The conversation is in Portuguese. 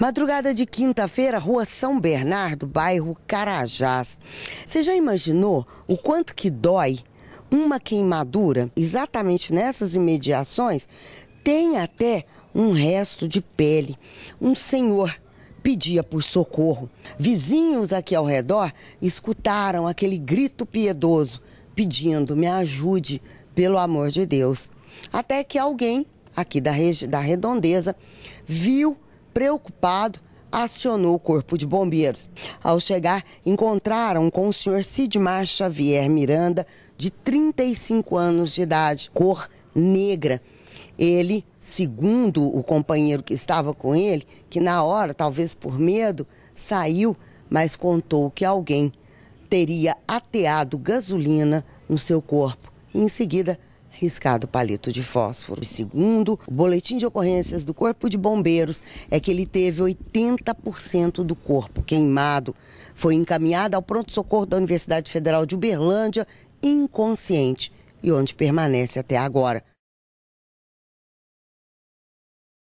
Madrugada de quinta-feira, rua São Bernardo, bairro Carajás. Você já imaginou o quanto que dói uma queimadura? Exatamente nessas imediações, tem até um resto de pele. Um senhor pedia por socorro. Vizinhos aqui ao redor escutaram aquele grito piedoso pedindo: me ajude, pelo amor de Deus. Até que alguém aqui da, da redondeza viu Preocupado, acionou o corpo de bombeiros. Ao chegar, encontraram com o senhor Sidmar Xavier Miranda, de 35 anos de idade, cor negra. Ele, segundo o companheiro que estava com ele, que na hora, talvez por medo, saiu, mas contou que alguém teria ateado gasolina no seu corpo. E, em seguida, riscado palito de fósforo. Segundo o boletim de ocorrências do Corpo de Bombeiros, é que ele teve 80% do corpo queimado. Foi encaminhado ao pronto-socorro da Universidade Federal de Uberlândia, inconsciente, e onde permanece até agora.